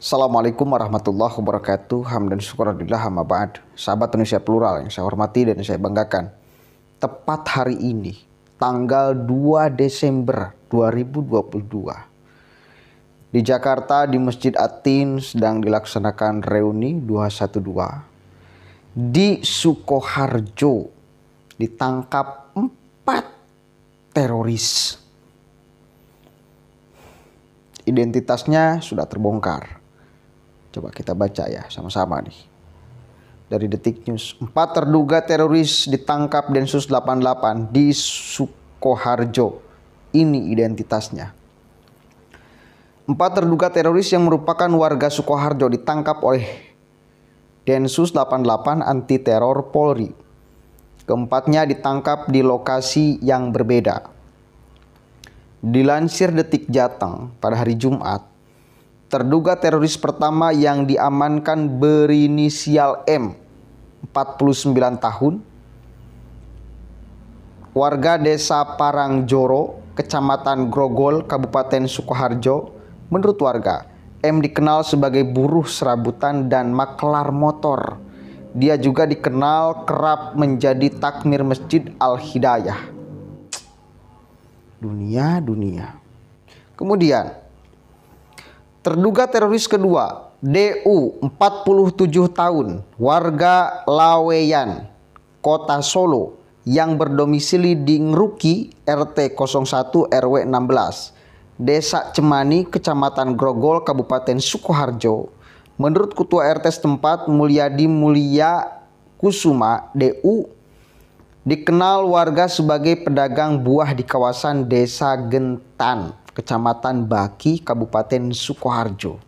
Assalamualaikum warahmatullahi wabarakatuh. Hamdan syukurillah amma ba'd. Sahabat Indonesia Plural yang saya hormati dan saya banggakan. Tepat hari ini, tanggal 2 Desember 2022. Di Jakarta di Masjid Atin sedang dilaksanakan reuni 212. Di Sukoharjo ditangkap empat teroris identitasnya sudah terbongkar. Coba kita baca ya sama-sama nih. Dari Detik News, empat terduga teroris ditangkap Densus 88 di Sukoharjo. Ini identitasnya. Empat terduga teroris yang merupakan warga Sukoharjo ditangkap oleh Densus 88 Anti Teror Polri. Keempatnya ditangkap di lokasi yang berbeda. Dilansir Detik Jateng pada hari Jumat, Terduga teroris pertama yang diamankan berinisial M, 49 tahun, warga desa Parangjoro, kecamatan Grogol, Kabupaten Sukoharjo. Menurut warga, M dikenal sebagai buruh serabutan dan maklar motor. Dia juga dikenal kerap menjadi takmir masjid Al-Hidayah. Dunia, dunia. Kemudian, Terduga teroris kedua, DU 47 tahun, warga Laweyan, Kota Solo, yang berdomisili di Ngruki RT 01 RW 16, Desa Cemani, Kecamatan Grogol, Kabupaten Sukoharjo. Menurut Ketua RT setempat Mulyadi Mulia Kusuma, DU dikenal warga sebagai pedagang buah di kawasan Desa Gentan. Kecamatan Baki, Kabupaten Sukoharjo.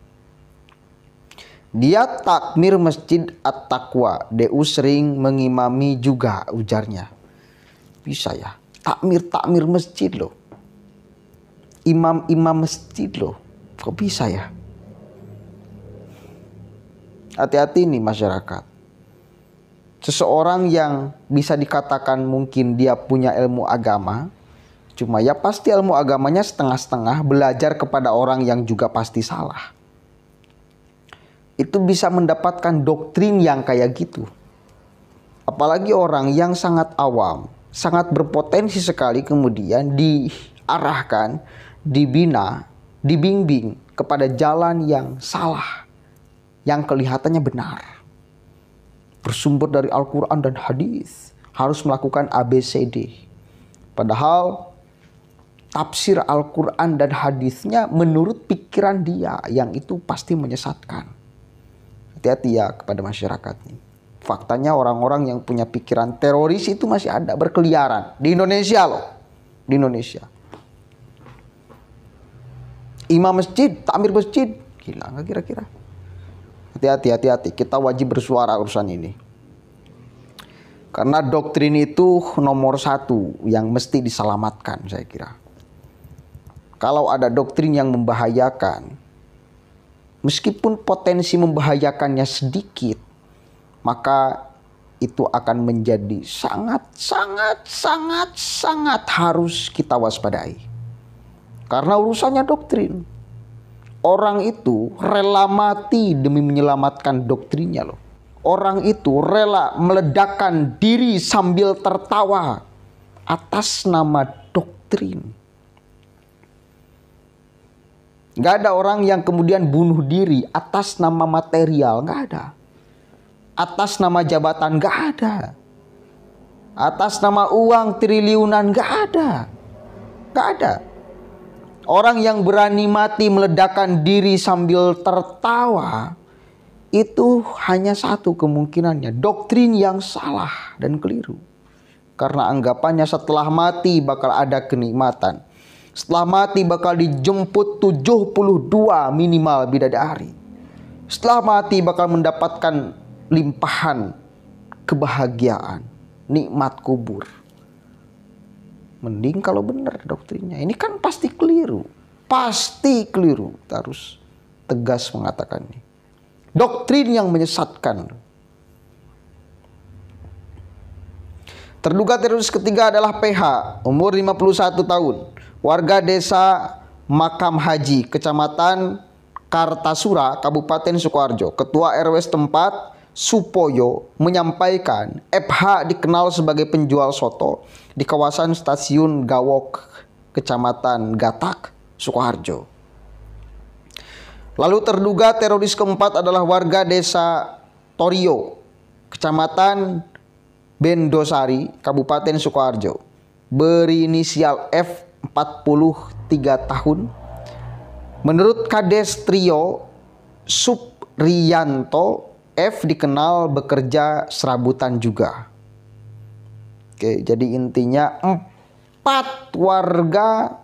Dia takmir Masjid At-Taqwa. DU sering mengimami juga ujarnya. Bisa ya. Takmir-takmir masjid loh. Imam-imam masjid loh. Kok bisa ya? Hati-hati nih masyarakat. Seseorang yang bisa dikatakan mungkin dia punya ilmu agama, Cuma ya pasti ilmu agamanya setengah-setengah belajar kepada orang yang juga pasti salah. Itu bisa mendapatkan doktrin yang kayak gitu. Apalagi orang yang sangat awam, sangat berpotensi sekali kemudian diarahkan, dibina, dibimbing kepada jalan yang salah, yang kelihatannya benar. Bersumber dari Al-Quran dan hadis harus melakukan ABCD. Padahal tafsir Al-Quran dan hadisnya menurut pikiran dia yang itu pasti menyesatkan. Hati-hati ya kepada masyarakat ini. Faktanya orang-orang yang punya pikiran teroris itu masih ada berkeliaran di Indonesia loh. Di Indonesia. Imam masjid, tamir masjid. Gila nggak kira-kira? Hati-hati, hati-hati. Kita wajib bersuara urusan ini. Karena doktrin itu nomor satu yang mesti diselamatkan saya kira kalau ada doktrin yang membahayakan, meskipun potensi membahayakannya sedikit, maka itu akan menjadi sangat, sangat, sangat, sangat harus kita waspadai. Karena urusannya doktrin. Orang itu rela mati demi menyelamatkan doktrinnya loh. Orang itu rela meledakkan diri sambil tertawa atas nama doktrin. Nggak ada orang yang kemudian bunuh diri atas nama material, nggak ada. Atas nama jabatan, nggak ada. Atas nama uang triliunan, nggak ada. Nggak ada. Orang yang berani mati meledakkan diri sambil tertawa, itu hanya satu kemungkinannya. Doktrin yang salah dan keliru. Karena anggapannya setelah mati bakal ada kenikmatan setelah mati bakal dijemput 72 minimal bidadari. Setelah mati bakal mendapatkan limpahan kebahagiaan, nikmat kubur. Mending kalau benar doktrinnya. Ini kan pasti keliru. Pasti keliru. Kita harus tegas mengatakannya. Doktrin yang menyesatkan. Terduga teroris ketiga adalah PH, umur 51 tahun warga desa Makam Haji, Kecamatan Kartasura, Kabupaten Sukoharjo, Ketua RW setempat Supoyo menyampaikan FH dikenal sebagai penjual soto di kawasan stasiun Gawok, Kecamatan Gatak, Sukoharjo. Lalu terduga teroris keempat adalah warga desa Torio, Kecamatan Bendosari, Kabupaten Sukoharjo, berinisial F 43 tahun. Menurut Kades Trio Suprianto, F dikenal bekerja serabutan juga. Oke, jadi intinya empat warga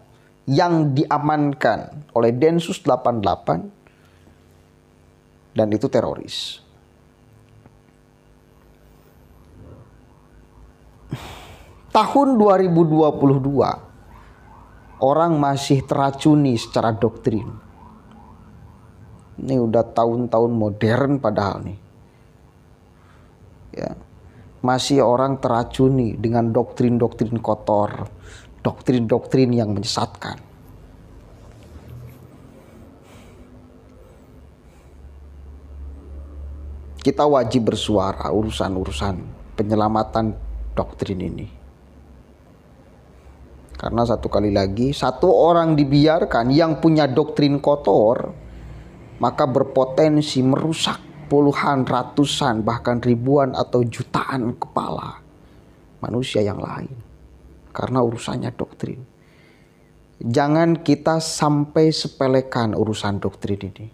yang diamankan oleh Densus 88 dan itu teroris. Tahun 2022 orang masih teracuni secara doktrin. Ini udah tahun-tahun modern padahal nih. Ya. Masih orang teracuni dengan doktrin-doktrin kotor, doktrin-doktrin yang menyesatkan. Kita wajib bersuara urusan-urusan penyelamatan doktrin ini. Karena satu kali lagi, satu orang dibiarkan yang punya doktrin kotor, maka berpotensi merusak puluhan, ratusan, bahkan ribuan atau jutaan kepala manusia yang lain. Karena urusannya doktrin. Jangan kita sampai sepelekan urusan doktrin ini.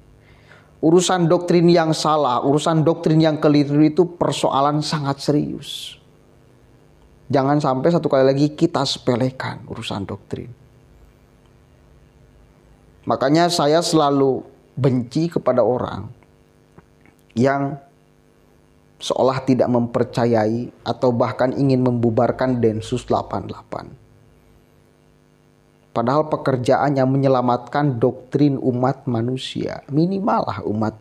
Urusan doktrin yang salah, urusan doktrin yang keliru itu persoalan sangat serius Jangan sampai satu kali lagi kita sepelekan urusan doktrin. Makanya saya selalu benci kepada orang yang seolah tidak mempercayai atau bahkan ingin membubarkan Densus 88. Padahal pekerjaannya menyelamatkan doktrin umat manusia, minimalah umat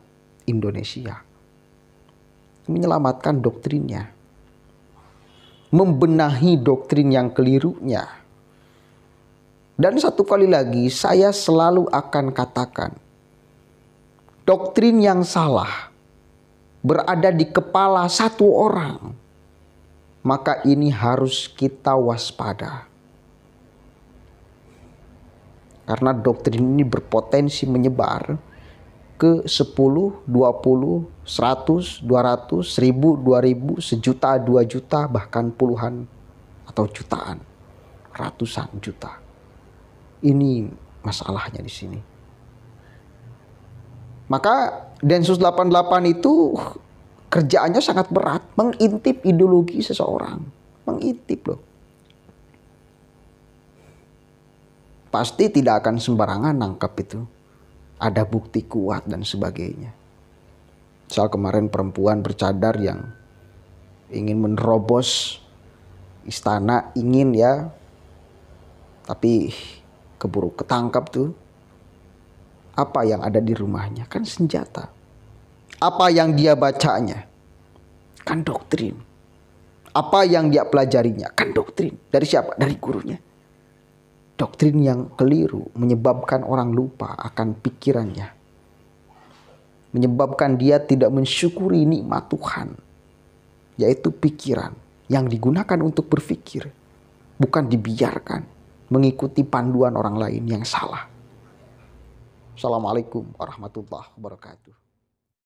Indonesia. Menyelamatkan doktrinnya membenahi doktrin yang kelirunya. Dan satu kali lagi, saya selalu akan katakan, doktrin yang salah berada di kepala satu orang, maka ini harus kita waspada. Karena doktrin ini berpotensi menyebar ke 10, 20, 100, 200, 1000, 2000, sejuta, 2 juta, bahkan puluhan atau jutaan, ratusan juta. Ini masalahnya di sini. Maka Densus 88 itu kerjaannya sangat berat, mengintip ideologi seseorang, mengintip loh. Pasti tidak akan sembarangan nangkap itu ada bukti kuat dan sebagainya. Soal kemarin perempuan bercadar yang ingin menerobos istana, ingin ya, tapi keburu ketangkap tuh. Apa yang ada di rumahnya? Kan senjata. Apa yang dia bacanya? Kan doktrin. Apa yang dia pelajarinya? Kan doktrin. Dari siapa? Dari gurunya doktrin yang keliru menyebabkan orang lupa akan pikirannya. Menyebabkan dia tidak mensyukuri nikmat Tuhan, yaitu pikiran yang digunakan untuk berpikir, bukan dibiarkan mengikuti panduan orang lain yang salah. Assalamualaikum warahmatullahi wabarakatuh.